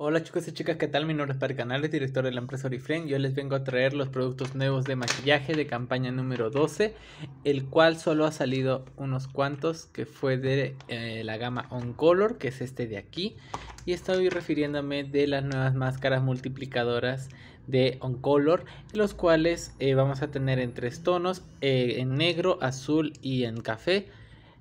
Hola chicos y chicas, ¿qué tal? Mi nombre es Per Canales, director de la empresa Oriflame. Yo les vengo a traer los productos nuevos de maquillaje de campaña número 12, el cual solo ha salido unos cuantos, que fue de eh, la gama On Color, que es este de aquí. Y estoy refiriéndome de las nuevas máscaras multiplicadoras de On Color, los cuales eh, vamos a tener en tres tonos, eh, en negro, azul y en café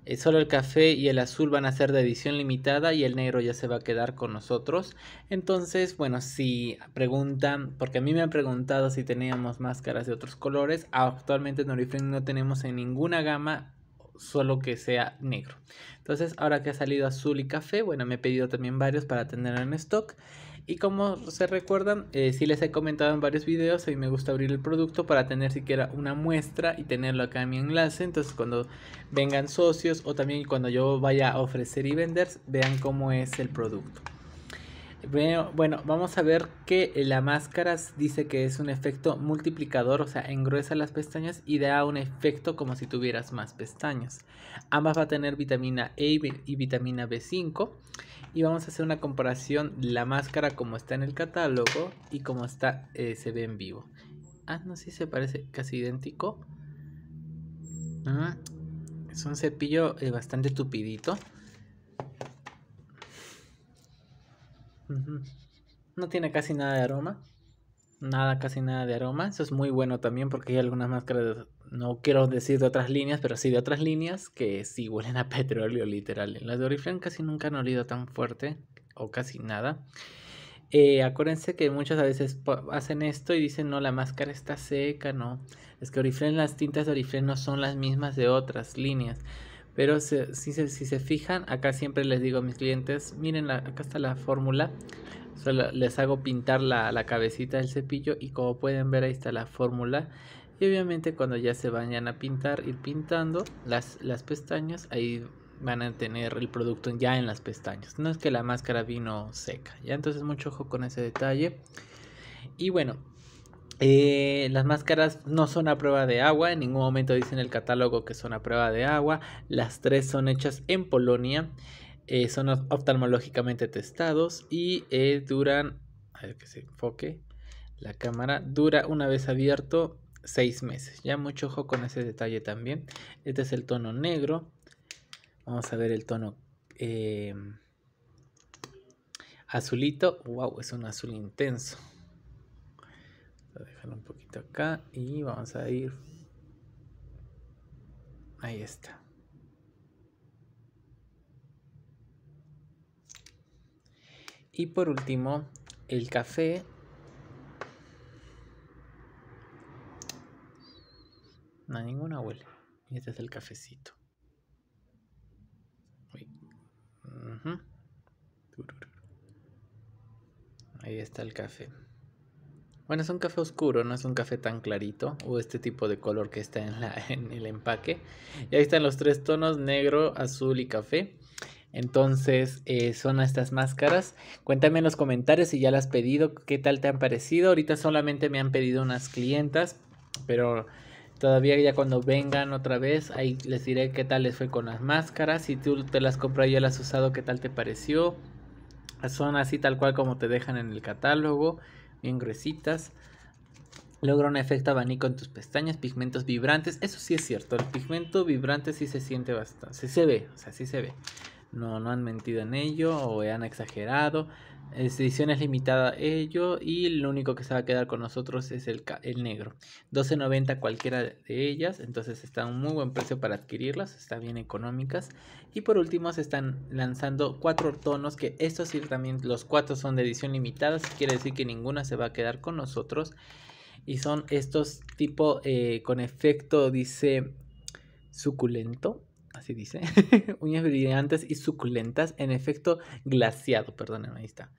eh, solo el café y el azul van a ser de edición limitada y el negro ya se va a quedar con nosotros. Entonces, bueno, si preguntan, porque a mí me han preguntado si teníamos máscaras de otros colores, actualmente en Oriflame no tenemos en ninguna gama solo que sea negro. Entonces, ahora que ha salido azul y café, bueno, me he pedido también varios para tener en stock. Y como se recuerdan, eh, si les he comentado en varios videos, a mí me gusta abrir el producto para tener siquiera una muestra y tenerlo acá en mi enlace. Entonces cuando vengan socios o también cuando yo vaya a ofrecer y vender, vean cómo es el producto. Bueno, vamos a ver que eh, la máscara dice que es un efecto multiplicador, o sea, engruesa las pestañas y da un efecto como si tuvieras más pestañas. Ambas va a tener vitamina E y vitamina B5. Y vamos a hacer una comparación la máscara como está en el catálogo y como está, eh, se ve en vivo. Ah, no sé si se parece casi idéntico. Mm, es un cepillo eh, bastante tupidito. No tiene casi nada de aroma. Nada, casi nada de aroma. Eso es muy bueno también porque hay algunas máscaras, no quiero decir de otras líneas, pero sí de otras líneas que sí huelen a petróleo literal. Las de Oriflame casi nunca han olido tan fuerte o casi nada. Eh, acuérdense que muchas veces hacen esto y dicen, no, la máscara está seca, no. Es que Oriflame, las tintas de Oriflame no son las mismas de otras líneas. Pero si, se fijan, acá siempre les digo a mis clientes, miren, acá está la fórmula. Solo les hago pintar la, cabecita del cepillo y como pueden ver ahí está la fórmula. Y obviamente cuando ya se vayan a pintar, ir pintando las, las pestañas, ahí van a tener el producto ya en las pestañas. No es que la máscara vino seca, ya entonces mucho ojo con ese detalle. Y bueno, eh, las máscaras no son a prueba de agua, en ningún momento dicen el catálogo que son a prueba de agua. Las tres son hechas en Polonia, eh, son oftalmológicamente testados y eh, duran, a ver que se enfoque la cámara, dura una vez abierto seis meses. Ya mucho ojo con ese detalle también. Este es el tono negro. Vamos a ver el tono azulito. Wow, es un azul intenso un poquito acá y vamos a ir. Ahí está. Y por último, el café. No, ninguna huele. este es el cafecito. Uy. Ahí está el café. Bueno, es un café oscuro, no es un café tan clarito o este tipo de color que está en, la, en el empaque. Y ahí están los tres tonos, negro, azul y café. Entonces eh, son estas máscaras. Cuéntame en los comentarios si ya las has pedido, qué tal te han parecido. Ahorita solamente me han pedido unas clientas, pero todavía ya cuando vengan otra vez, ahí les diré qué tal les fue con las máscaras. Si tú te las compras y ya las has usado, qué tal te pareció. Son así tal cual como te dejan en el catálogo bien gruesitas. Logra un efecto abanico en tus pestañas, pigmentos vibrantes. Eso sí es cierto, el pigmento vibrante sí se siente bastante. se ve, o sea, sí se ve. No, no han mentido en ello o han exagerado. Este, edición es limitada ello eh, y lo único que se va a quedar con nosotros es el, el negro. 12.90 cualquiera de ellas, entonces está un muy buen precio para adquirirlas, están bien económicas. Y por último se están lanzando cuatro tonos que estos sí también los cuatro son de edición limitada, quiere decir que ninguna se va a quedar con nosotros. Y son estos tipo eh, con efecto dice suculento dice, uñas brillantes y suculentas, en efecto glaciado, perdónenme, ahí está.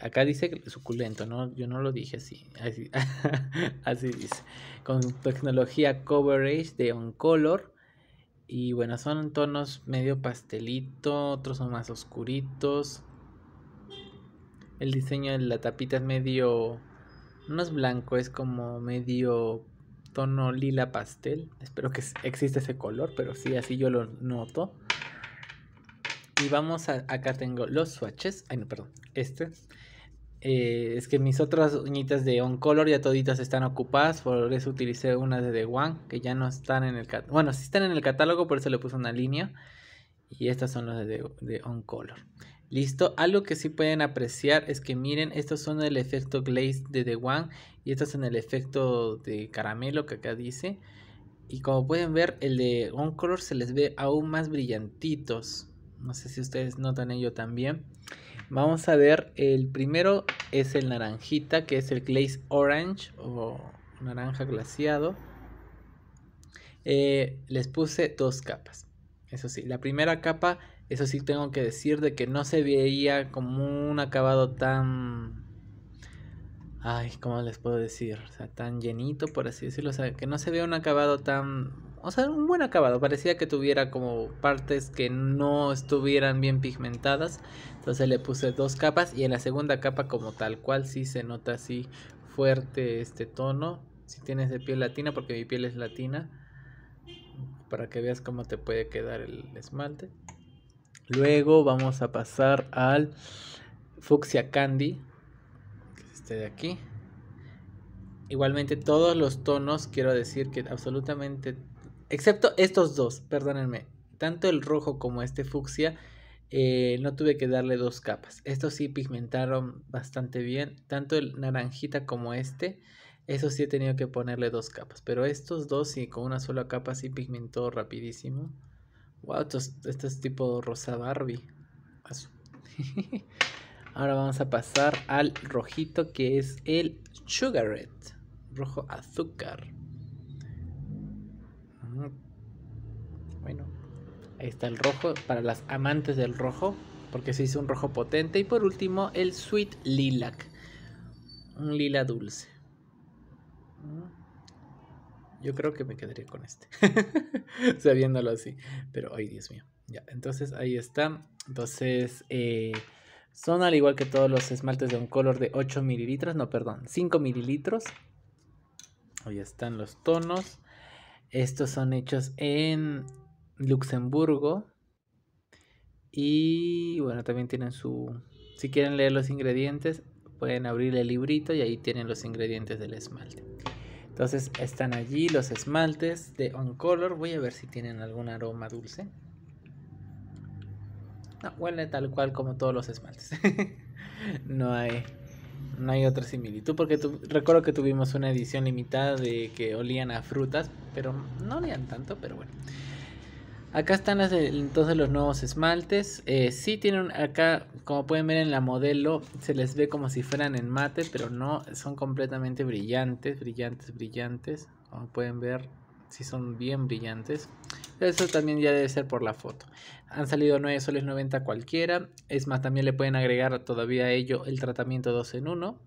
acá dice suculento, no, yo no lo dije así, así, dice. Con tecnología coverage de un color. Y bueno, son tonos medio pastelito, otros son más oscuritos. El diseño de la tapita es medio... No es blanco, es como medio tono lila pastel. Espero que existe ese color, pero sí, así yo lo noto. Y vamos a, acá tengo los swatches. Ay, no, perdón. Este. Eh, es que mis otras uñitas de On Color ya toditas están ocupadas, por eso utilicé una de The One, que ya no están en el catálogo. Bueno, sí están en el catálogo, por eso le puse una línea. Y estas son las de, de On Color. Listo, algo que sí pueden apreciar es que miren, estos son el efecto glaze de The One y estos son el efecto de caramelo que acá dice. Y como pueden ver, el de One Color se les ve aún más brillantitos. No sé si ustedes notan ello también. Vamos a ver, el primero es el naranjita, que es el glaze orange o naranja glaciado. Eh, les puse dos capas. Eso sí, la primera capa eso sí tengo que decir de que no se veía como un acabado tan... Ay, ¿cómo les puedo decir? O sea, tan llenito, por así decirlo. O sea, que no se veía un acabado tan... O sea, un buen acabado. Parecía que tuviera como partes que no estuvieran bien pigmentadas. Entonces le puse dos capas y en la segunda capa como tal cual sí se nota así fuerte este tono. Si tienes de piel latina, porque mi piel es latina. Para que veas cómo te puede quedar el esmalte. Luego vamos a pasar al Fucsia Candy, que es este de aquí. Igualmente todos los tonos, quiero decir que absolutamente, excepto estos dos, perdónenme, tanto el rojo como este fucsia, eh, no tuve que darle dos capas. Estos sí pigmentaron bastante bien, tanto el naranjita como este, eso sí he tenido que ponerle dos capas, pero estos dos sí, con una sola capa sí pigmentó rapidísimo. Wow, esto es, tipo rosa Barbie. Ahora vamos a pasar al rojito que es el Sugaret. Rojo azúcar. Mm. Bueno, ahí está el rojo para las amantes del rojo. Porque se hizo un rojo potente. Y por último, el Sweet Lilac. Un lila dulce. Mm. Yo creo que me quedaría con este, sabiéndolo así. Pero, ay, Dios mío. Ya, entonces ahí está. Entonces, eh, son al igual que todos los esmaltes de un color de 8 mililitros, no, perdón, 5 mililitros. Ahí están los tonos. Estos son hechos en Luxemburgo. Y bueno, también tienen su... Si quieren leer los ingredientes, pueden abrir el librito y ahí tienen los ingredientes del esmalte. Entonces están allí los esmaltes de On Color. Voy a ver si tienen algún aroma dulce. No, huele tal cual como todos los esmaltes. no hay no hay otra similitud porque recuerdo que tuvimos una edición limitada de que olían a frutas, pero no olían tanto, pero bueno. Acá están entonces los nuevos esmaltes. si eh, sí tienen acá, como pueden ver en la modelo, se les ve como si fueran en mate, pero no, son completamente brillantes, brillantes, brillantes. Como pueden ver, sí son bien brillantes. Eso también ya debe ser por la foto. Han salido 9 soles 90 cualquiera. Es más, también le pueden agregar todavía a ello el tratamiento 2 en 1.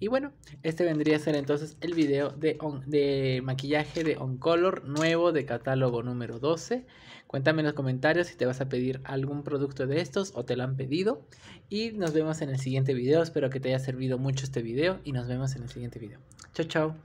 Y bueno, este vendría a ser entonces el video de, de maquillaje de Oncolor nuevo de catálogo número 12. Cuéntame en los comentarios si te vas a pedir algún producto de estos o te lo han pedido. Y nos vemos en el siguiente video. Espero que te haya servido mucho este video y nos vemos en el siguiente video. Chao, chao.